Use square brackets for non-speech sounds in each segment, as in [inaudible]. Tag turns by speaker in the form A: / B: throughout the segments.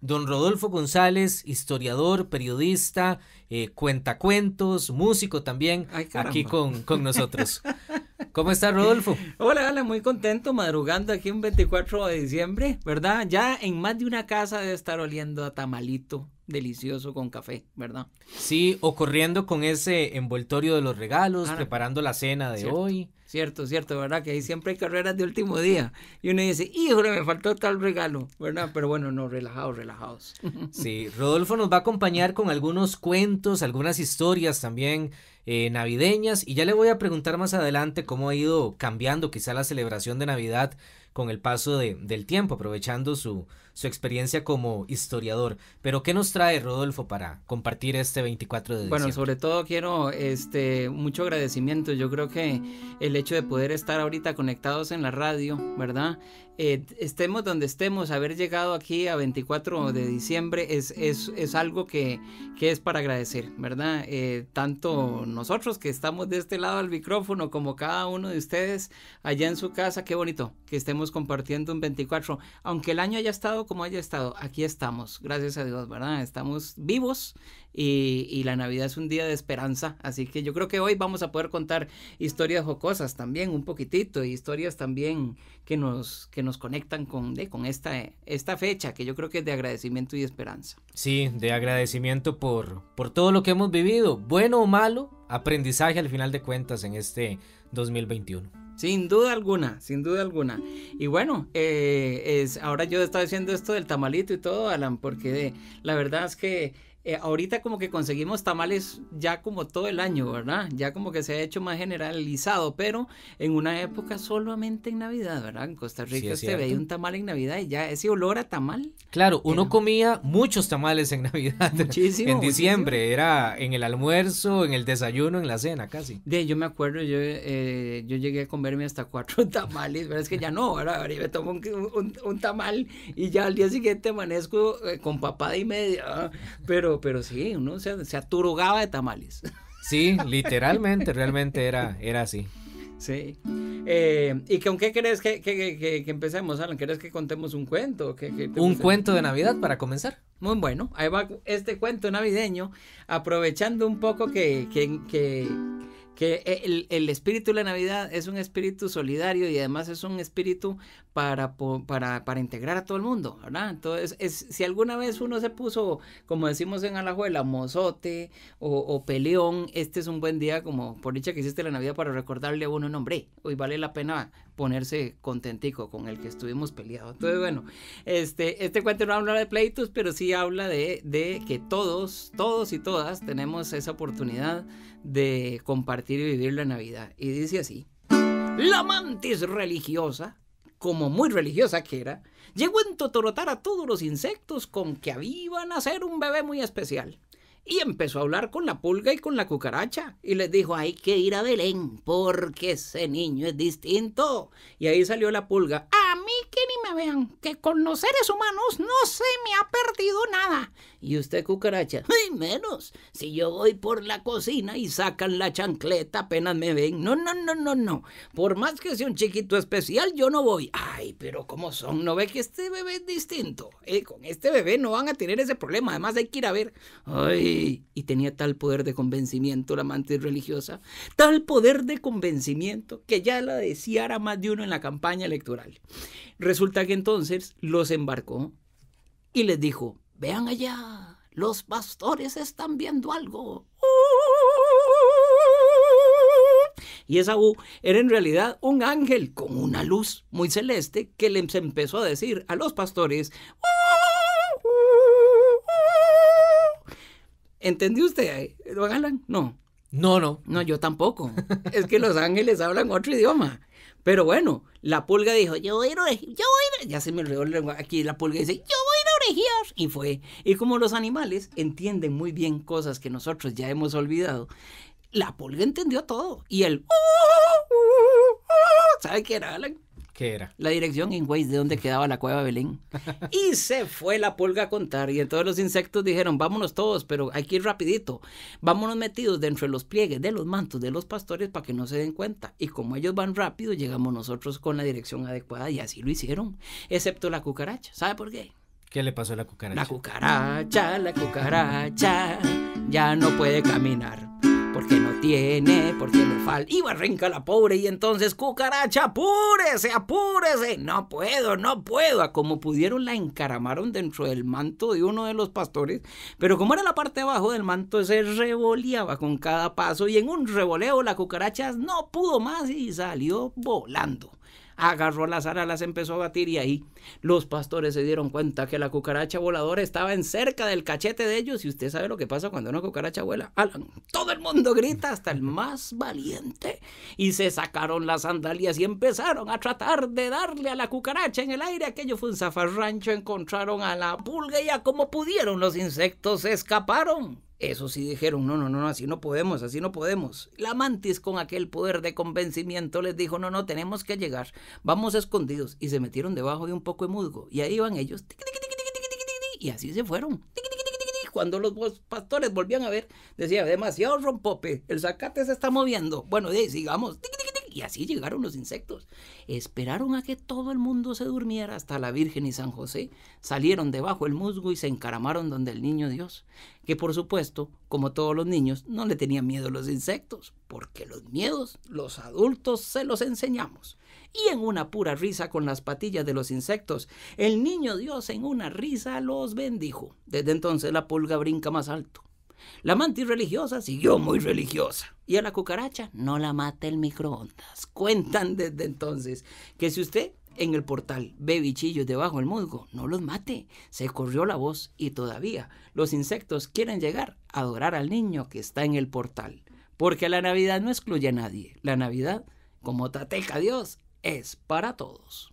A: Don Rodolfo González, historiador, periodista, eh, cuentacuentos, músico también, aquí con, nosotros. [laughs] ¿Cómo está Rodolfo? Hola, hola, muy contento, madrugando aquí un 24 de diciembre, ¿verdad? Ya en más de una casa debe estar oliendo a tamalito delicioso con café, ¿verdad? Sí, o corriendo con ese envoltorio de los regalos, preparando la cena de hoy. Cierto, cierto, ¿verdad? Que ahí siempre hay carreras de último día. Y uno dice, híjole, me faltó tal regalo, ¿verdad? Pero bueno, no, relajados, relajados. Sí, Rodolfo nos va a acompañar con algunos cuentos, algunas historias también eh, navideñas y ya le voy a preguntar más adelante cómo ha ido cambiando quizá la celebración de Navidad con el paso del tiempo, aprovechando su, su experiencia como historiador. Pero, ¿qué nos trae Rodolfo para compartir este 24 de diciembre? Bueno, sobre todo
B: quiero este, mucho agradecimiento. Yo creo que el hecho de poder estar ahorita conectados en la radio, ¿verdad? Eh, estemos donde estemos, haber llegado aquí a 24 de diciembre es, es, algo que, que es para agradecer, ¿verdad? Eh, tanto nosotros que estamos de este lado al micrófono, como cada uno de ustedes allá en su casa, qué bonito que estemos compartiendo un 24. Aunque el año haya estado como haya estado, aquí estamos, gracias a Dios, ¿verdad? Estamos vivos y, la Navidad es un día de esperanza. Así que yo creo que hoy vamos a poder contar historias jocosas también un poquitito y historias también que nos, que nos conectan con, de, con esta, esta fecha que yo creo que es de
A: agradecimiento y esperanza. Sí, de agradecimiento por, por todo lo que hemos vivido, bueno o malo, aprendizaje al final de cuentas en este 2021. Sin duda alguna, sin duda alguna. Y bueno, eh, es, ahora yo estaba diciendo esto del tamalito y todo,
B: Alan, porque de, la verdad es que eh, ahorita como que conseguimos tamales ya como todo el año, ¿verdad? Ya como que se ha hecho más generalizado, pero en una época solamente en Navidad,
A: ¿verdad? En Costa Rica se veía un
B: tamal en Navidad y ya ese olor a tamal.
A: Claro, uno comía muchos tamales en [laughs] Navidad. Muchísimo. en diciembre, era en el almuerzo, en el desayuno, en la cena casi. De, yo me acuerdo, yo, eh,
B: yo llegué a comerme hasta cuatro [laughs] tamales, pero es que ya no, Ahora me tomo un, tamal y ya al día siguiente amanezco eh, con papada y media, pero pero, sí, uno se, aturugaba de tamales. [laughs] Sí, literalmente, realmente era, era así. Sí. Eh, ¿Y con qué crees que, empecemos, Alan? ¿Querés que contemos un cuento? ¿Un cuento de Navidad para comenzar? Muy bueno. Ahí va este cuento navideño, aprovechando un poco que, que eh, el, el, espíritu de la Navidad es un espíritu solidario y además es un espíritu para, para, integrar a todo el mundo, ¿verdad? Entonces, es, si alguna vez uno se puso, como decimos en Alajuela, mozote o, peleón, este es un buen día, como por dicha que hiciste la Navidad, para recordarle a uno, un hombre, hoy vale la pena ponerse contentico con el que estuvimos peleados. Entonces, bueno, este, este cuento no habla de pleitos, pero sí habla de, de que todos, todos y todas tenemos esa oportunidad de compartir y vivir la Navidad. Y dice así, la mantis religiosa, como muy religiosa que era, llegó a entotorotar a todos los insectos con que iban a ser un bebé muy especial y empezó a hablar con la pulga y con la cucaracha y les dijo hay que ir a Belén porque ese niño es distinto. Y ahí salió la pulga, a mí vean, que con los seres humanos no se me ha perdido nada. Y usted, cucaracha, ¡ay, menos! Si yo voy por la cocina y sacan la chancleta apenas me ven. No, no, no, no, no. Por más que sea un chiquito especial, yo no voy. Ay, pero ¿cómo son? ¿No ve que este bebé es distinto? Eh, con este bebé no van a tener ese problema. Además, hay que ir a ver. Ay, y tenía tal poder de convencimiento la amante religiosa, tal poder de convencimiento que ya la deseara más de uno en la campaña electoral. Resulta que entonces los embarcó y les dijo, vean allá, los pastores están viendo algo. Y esa U era en realidad un ángel con una luz muy celeste que les empezó a decir a los pastores. ¿Entendió usted, ¿Lo hablan? No. No, no. No, yo tampoco. es que los ángeles hablan otro idioma. Pero bueno, la pulga dijo, yo voy a ir a yo voy a ir, ya se me olvidó el lenguaje, aquí la pulga dice, yo voy a ir a orejear, y fue. Y como los animales entienden muy bien cosas que nosotros ya hemos olvidado, la pulga entendió todo, y el oh, oh, oh, ¿sabe qué era, ¿Qué era? La dirección en de donde quedaba la cueva Belén. [laughs] y se fue la pulga a contar. Y entonces los insectos dijeron, vámonos todos, pero hay que ir rapidito. Vámonos metidos dentro de los pliegues, de los mantos, de los pastores para que no se den cuenta. Y como ellos van rápido, llegamos nosotros con la dirección adecuada y así lo hicieron. Excepto la cucaracha. ¿Sabe por qué?
A: ¿Qué le pasó a la cucaracha? La
B: cucaracha, la cucaracha, ya no puede caminar porque no tiene, porque le falta. Y Barranca la pobre, y entonces cucaracha, apúrese, apúrese. No puedo, no puedo. como pudieron la encaramaron dentro del manto de uno de los pastores, pero como era la parte de abajo del manto, se revoleaba con cada paso y en un revoleo la cucaracha no pudo más y salió volando agarró las alas, las empezó a batir y ahí los pastores se dieron cuenta que la cucaracha voladora estaba en cerca del cachete de ellos y usted sabe lo que pasa cuando una cucaracha vuela. todo el mundo grita hasta el más valiente y se sacaron las sandalias y empezaron a tratar de darle a la cucaracha en el aire. Aquello fue un zafarrancho, encontraron a la pulga y a como pudieron los insectos escaparon. Eso sí dijeron, no, no, no, así no podemos, así no podemos. La mantis con aquel poder de convencimiento les dijo, no, no, tenemos que llegar, vamos escondidos. Y se metieron debajo de un poco de musgo. Y ahí iban ellos, y así se fueron. Cuando los pastores volvían a ver, decía, demasiado rompope, el zacate se está moviendo. Bueno, y sigamos y así llegaron los insectos. Esperaron a que todo el mundo se durmiera hasta la Virgen y San José, salieron debajo el musgo y se encaramaron donde el niño Dios, que por supuesto, como todos los niños, no le tenían miedo a los insectos, porque los miedos los adultos se los enseñamos. Y en una pura risa con las patillas de los insectos, el niño Dios en una risa los bendijo. Desde entonces la pulga brinca más alto la mantis religiosa siguió muy religiosa. Y a la cucaracha no la mata el microondas. [laughs] Cuentan desde entonces que si usted en el portal ve bichillos debajo del musgo, no los mate. Se corrió la voz y todavía los insectos quieren llegar a adorar al niño que está en el portal. Porque la Navidad no excluye a nadie. La Navidad, como tateca Dios, es
A: para todos.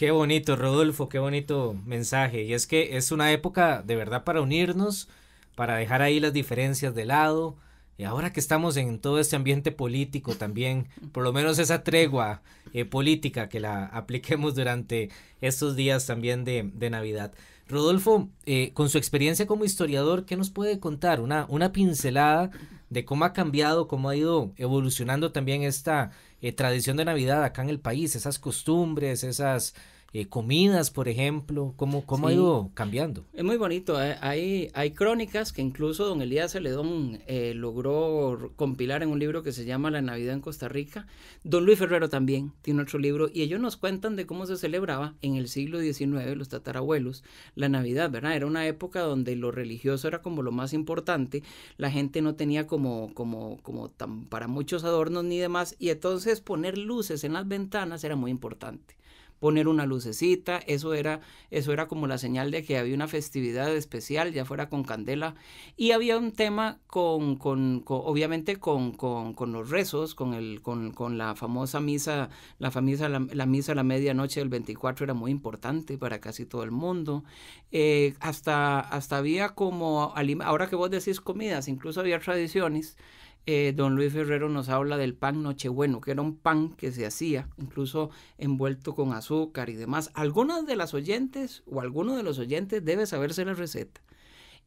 A: Qué bonito, Rodolfo, qué bonito mensaje. Y es que es una época de verdad para unirnos, para dejar ahí las diferencias de lado. Y ahora que estamos en todo este ambiente político también, por lo menos esa tregua eh, política que la apliquemos durante estos días también de, Navidad. Rodolfo, eh, con su experiencia como historiador, ¿qué nos puede contar? Una, una pincelada de cómo ha cambiado, cómo ha ido evolucionando también esta, eh, tradición de Navidad acá en el país, esas costumbres, esas eh, comidas, por ejemplo? ¿Cómo, cómo ha ido cambiando?
B: Es muy bonito. Eh, hay, hay crónicas que incluso don Elías Celedón eh, logró compilar en un libro que se llama La Navidad en Costa Rica. Don Luis Ferrero también tiene otro libro y ellos nos cuentan de cómo se celebraba en el siglo XIX, los tatarabuelos, la Navidad, ¿verdad? Era una época donde lo religioso era como lo más importante, la gente no tenía como, como, como para muchos adornos ni demás, y entonces poner luces en las ventanas era muy importante poner una lucecita, eso era, eso era como la señal de que había una festividad especial, ya fuera con candela, y había un tema con, con, obviamente con, con, los rezos, con, el, con, la famosa misa, la, la, misa a la medianoche del 24 era muy importante para casi todo el mundo, eh, hasta, hasta había como, ahora que vos decís comidas, incluso había tradiciones, eh, don Luis Ferrero nos habla del pan Nochebueno, que era un pan que se hacía incluso envuelto con azúcar y demás. Algunas de las oyentes o alguno de los oyentes debe saberse la receta.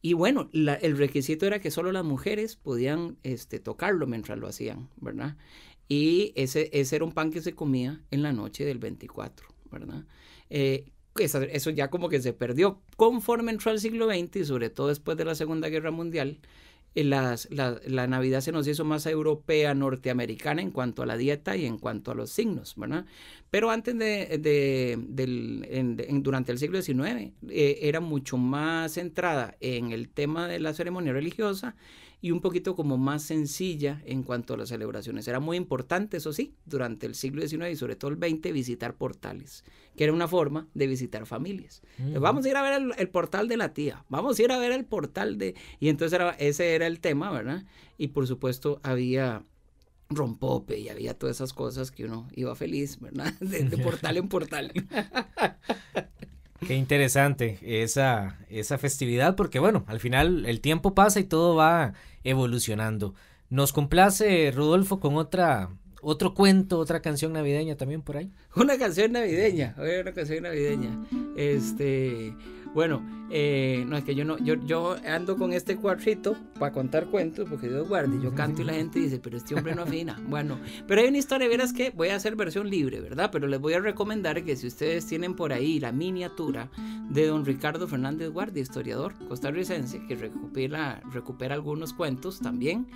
B: Y bueno, el requisito era que solo las mujeres podían este, tocarlo mientras lo hacían, ¿verdad? Y ese, ese era un pan que se comía en la noche del 24, ¿verdad? Eh, eso ya como que se perdió. Conforme entró al siglo XX y sobre todo después de la Segunda Guerra Mundial, eh, las, la, Navidad se nos hizo más europea, norteamericana en cuanto a la dieta y en cuanto a los signos, ¿verdad? Pero antes de, durante el siglo XIX, eh, era mucho más centrada en el tema de la ceremonia religiosa y un poquito como más sencilla en cuanto a las celebraciones. Era muy importante, eso sí, durante el siglo XIX y sobre todo el XX, visitar portales, que era una forma de visitar familias. vamos a ir a ver el, portal de la tía, vamos a ir a ver el portal de... Y entonces era, ese era el tema, ¿verdad? Y por supuesto había rompope y había todas esas cosas que uno iba feliz, ¿verdad? [laughs] de [laughs] portal en portal.
A: Qué interesante esa, esa festividad, porque bueno, al final el tiempo pasa y todo va evolucionando. Nos complace, Rodolfo, con otra otro cuento, otra canción navideña también por ahí. Una canción navideña,
B: una canción navideña. Este, bueno, eh, no es que yo no, yo, yo ando con este cuadrito para contar cuentos, porque Dios guarde, yo canto y la gente dice, pero este hombre no afina. [laughs] Bueno, pero hay una historia, verás que voy a hacer versión libre, ¿verdad? Pero les voy a recomendar que si ustedes tienen por ahí la miniatura de don Ricardo Fernández Guardi, historiador costarricense, que recupera, recupera algunos cuentos también,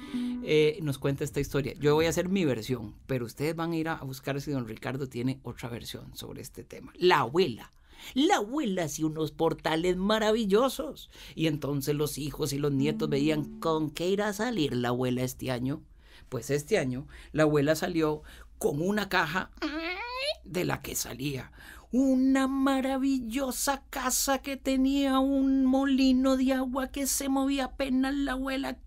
B: eh, nos cuenta esta historia. Yo voy a hacer mi versión, pero ustedes van a ir a buscar si don Ricardo tiene otra versión sobre este tema. La abuela la abuela hacía unos portales maravillosos. Y entonces los hijos y los nietos veían con qué irá a salir la abuela este año. Pues este año la abuela salió con una caja de la que salía. Una maravillosa casa que tenía un molino de agua que se movía apenas la abuela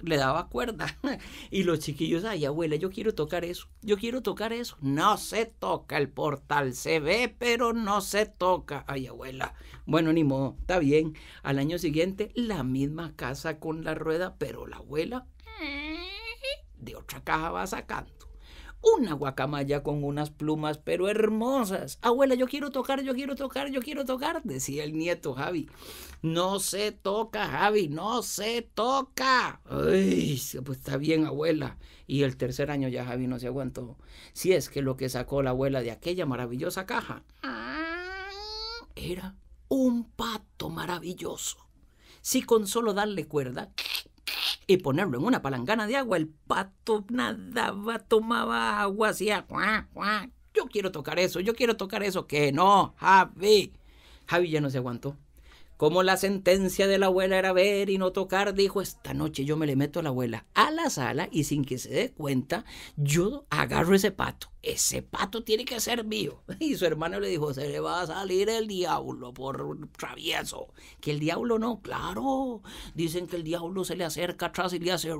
B: le daba cuerda. [laughs] y los chiquillos, ay abuela, yo quiero tocar eso, yo quiero tocar eso. No se toca el portal, se ve, pero no se toca. Ay abuela, bueno, ni modo, está bien. Al año siguiente, la misma casa con la rueda, pero la abuela de otra caja va sacando una guacamaya con unas plumas, pero hermosas. Abuela, yo quiero tocar, yo quiero tocar, yo quiero tocar, decía el nieto Javi. No se toca, Javi, no se toca. Ay, pues está bien, abuela. Y el tercer año ya Javi no se aguantó. Si es que lo que sacó la abuela de aquella maravillosa caja era un pato maravilloso. Si con solo darle cuerda y ponerlo en una palangana de agua, el pato nadaba, tomaba agua, hacía cuá, Yo quiero tocar eso, yo quiero tocar eso. Que no, Javi. Javi ya no se aguantó. Como la sentencia de la abuela era ver y no tocar, dijo, esta noche yo me le meto a la abuela a la sala y sin que se dé cuenta, yo agarro ese pato. Ese pato tiene que ser mío. [laughs] Y su hermano le dijo, se le va a salir el diablo por travieso. Que el diablo no, claro. Dicen que el diablo se le acerca atrás y le hace...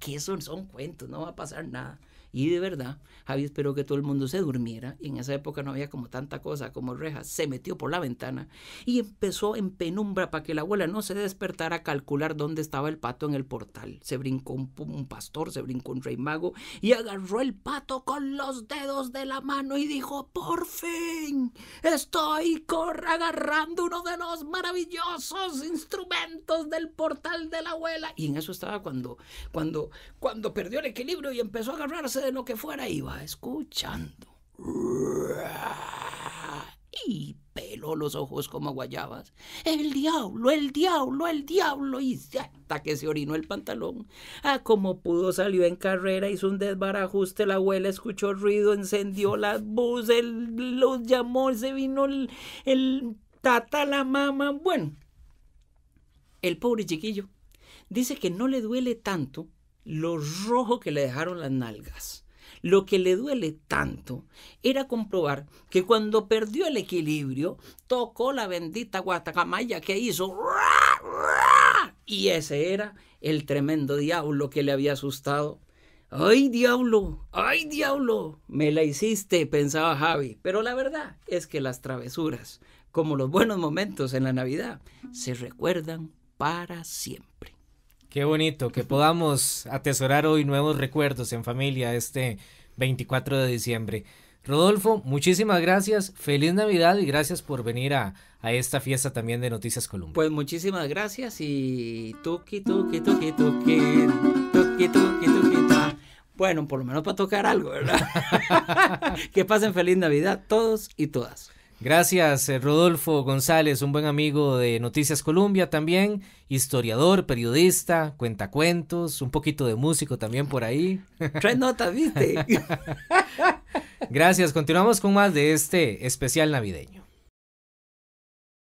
B: Que eso son cuentos, no va a pasar nada. Y de verdad, Javi esperó que todo el mundo se durmiera. Y en esa época no había como tanta cosa como rejas. Se metió por la ventana y empezó en penumbra para que la abuela no se despertara a calcular dónde estaba el pato en el portal. Se brincó un, pastor, se brincó un rey mago y agarró el pato con los dedos de la mano y dijo, por fin, estoy agarrando uno de los maravillosos instrumentos del portal de la abuela. Y en eso estaba cuando, cuando, cuando perdió el equilibrio y empezó a agarrarse de lo que fuera iba escuchando. Y peló los ojos como guayabas. El diablo, el diablo, el diablo. Y hasta que se orinó el pantalón. Ah, como pudo salió en carrera, hizo un desbarajuste. La abuela escuchó ruido, encendió las buses, los llamó, se vino el, el tata, la mamá. Bueno, el pobre chiquillo dice que no le duele tanto lo rojo que le dejaron las nalgas. Lo que le duele tanto era comprobar que cuando perdió el equilibrio, tocó la bendita guatacamaya que hizo. Y ese era el tremendo diablo que le había asustado. ¡Ay, diablo! ¡Ay, diablo! Me la hiciste, pensaba Javi. Pero la verdad es que las travesuras, como los buenos momentos en la Navidad, se recuerdan
A: para siempre. Qué bonito, que podamos atesorar hoy nuevos recuerdos en familia este 24 de diciembre. Rodolfo, muchísimas gracias, feliz Navidad y gracias por venir a, esta fiesta también de Noticias Colombia. Pues muchísimas gracias y toque, toque, toque, toque, toque, toque, toque, Bueno, por lo menos para tocar algo, ¿verdad? [laughs] [laughs] que pasen feliz Navidad todos y todas. Gracias, eh, Rodolfo González, un buen amigo de Noticias Colombia también, historiador, periodista, cuentacuentos, un poquito de músico también por ahí. [laughs] Tres notas, viste. [laughs] Gracias, continuamos con más de este especial navideño.